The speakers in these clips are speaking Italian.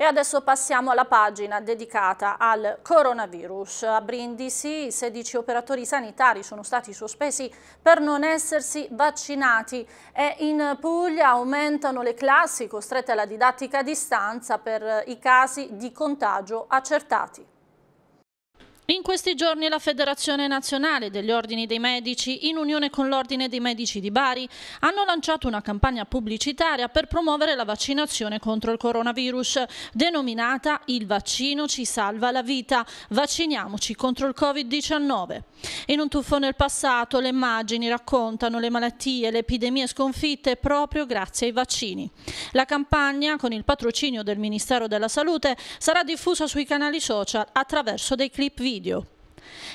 E adesso passiamo alla pagina dedicata al coronavirus. A Brindisi 16 operatori sanitari sono stati sospesi per non essersi vaccinati e in Puglia aumentano le classi costrette alla didattica a distanza per i casi di contagio accertati. In questi giorni la Federazione Nazionale degli Ordini dei Medici, in unione con l'Ordine dei Medici di Bari, hanno lanciato una campagna pubblicitaria per promuovere la vaccinazione contro il coronavirus, denominata Il vaccino ci salva la vita, vacciniamoci contro il Covid-19. In un tuffo nel passato le immagini raccontano le malattie e le epidemie sconfitte proprio grazie ai vaccini. La campagna, con il patrocinio del Ministero della Salute, sarà diffusa sui canali social attraverso dei clip video. video.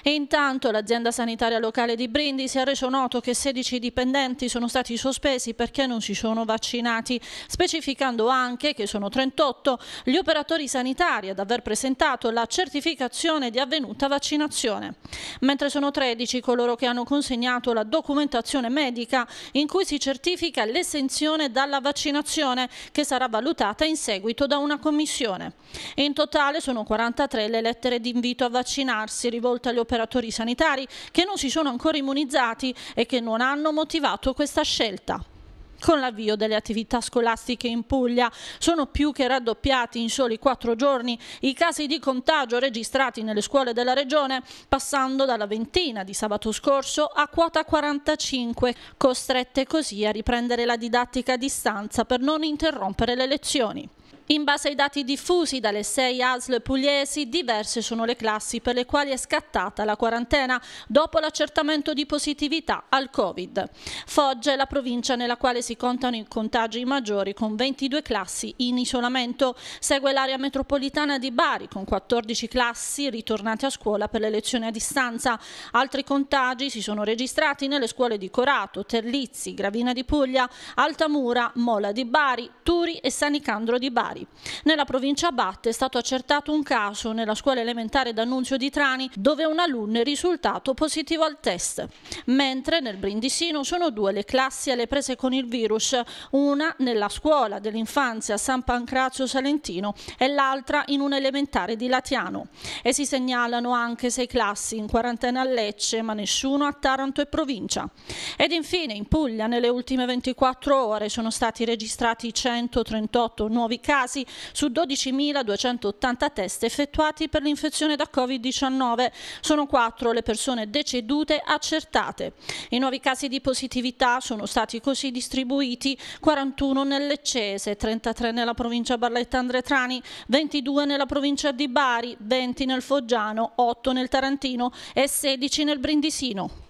E intanto l'azienda sanitaria locale di Brindisi ha reso noto che 16 dipendenti sono stati sospesi perché non si sono vaccinati, specificando anche che sono 38 gli operatori sanitari ad aver presentato la certificazione di avvenuta vaccinazione, mentre sono 13 coloro che hanno consegnato la documentazione medica in cui si certifica l'esenzione dalla vaccinazione che sarà valutata in seguito da una commissione. In totale sono 43 le lettere di invito a vaccinarsi rivolte rivolta agli operatori sanitari che non si sono ancora immunizzati e che non hanno motivato questa scelta. Con l'avvio delle attività scolastiche in Puglia sono più che raddoppiati in soli quattro giorni i casi di contagio registrati nelle scuole della regione, passando dalla ventina di sabato scorso a quota 45, costrette così a riprendere la didattica a distanza per non interrompere le lezioni. In base ai dati diffusi dalle sei ASL pugliesi, diverse sono le classi per le quali è scattata la quarantena dopo l'accertamento di positività al Covid. Foggia è la provincia nella quale si contano i contagi maggiori con 22 classi in isolamento. Segue l'area metropolitana di Bari con 14 classi ritornate a scuola per le lezioni a distanza. Altri contagi si sono registrati nelle scuole di Corato, Terlizzi, Gravina di Puglia, Altamura, Mola di Bari, Turi e Sanicandro di Bari familiari. Nella provincia Batte è stato accertato un caso nella scuola elementare D'Annunzio di Trani dove un alunno è risultato positivo al test, mentre nel Brindisino sono due le classi alle prese con il virus, una nella scuola dell'infanzia San Pancrazio Salentino e l'altra in un elementare di Latiano. E si segnalano anche sei classi in quarantena a Lecce, ma nessuno a Taranto e provincia. Ed infine in Puglia nelle ultime 24 ore sono stati registrati 138 nuovi casi casi su 12.280 test effettuati per l'infezione da Covid-19. Sono quattro le persone decedute accertate. I nuovi casi di positività sono stati così distribuiti 41 nell'Eccese, 33 nella provincia Barletta-Andretrani, 22 nella provincia di Bari, 20 nel Foggiano, 8 nel Tarantino e 16 nel Brindisino.